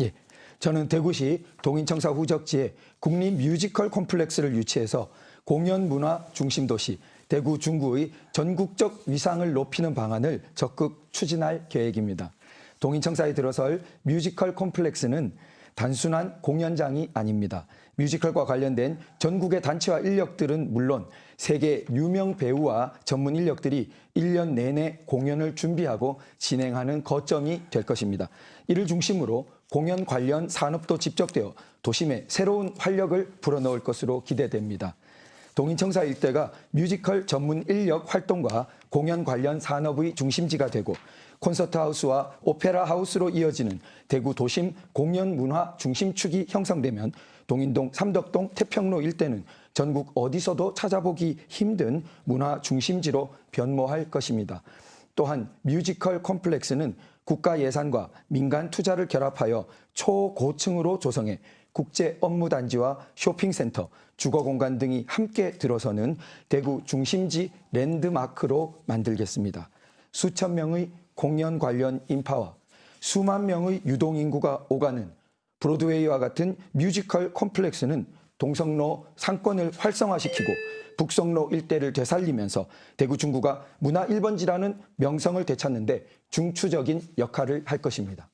예, 저는 대구시 동인청사 후적지에 국립 뮤지컬 콤플렉스를 유치해서 공연 문화 중심 도시 대구 중구의 전국적 위상을 높이는 방안을 적극 추진할 계획입니다. 동인청사에 들어설 뮤지컬 콤플렉스는 단순한 공연장이 아닙니다. 뮤지컬과 관련된 전국의 단체와 인력들은 물론 세계 유명 배우와 전문 인력들이 1년 내내 공연을 준비하고 진행하는 거점이 될 것입니다. 이를 중심으로 공연 관련 산업도 집적되어 도심에 새로운 활력을 불어넣을 것으로 기대됩니다. 동인청사 일대가 뮤지컬 전문 인력 활동과 공연 관련 산업의 중심지가 되고 콘서트 하우스와 오페라 하우스로 이어지는 대구 도심 공연 문화 중심축이 형성되면 동인동, 삼덕동, 태평로 일대는 전국 어디서도 찾아보기 힘든 문화 중심지로 변모할 것입니다. 또한 뮤지컬 콤플렉스는 국가 예산과 민간 투자를 결합하여 초고층으로 조성해 국제 업무단지와 쇼핑센터, 주거공간 등이 함께 들어서는 대구 중심지 랜드마크로 만들겠습니다. 수천 명의 공연 관련 인파와 수만 명의 유동인구가 오가는 브로드웨이와 같은 뮤지컬 콤플렉스는 동성로 상권을 활성화시키고 북성로 일대를 되살리면서 대구 중구가 문화 1번지라는 명성을 되찾는데 중추적인 역할을 할 것입니다.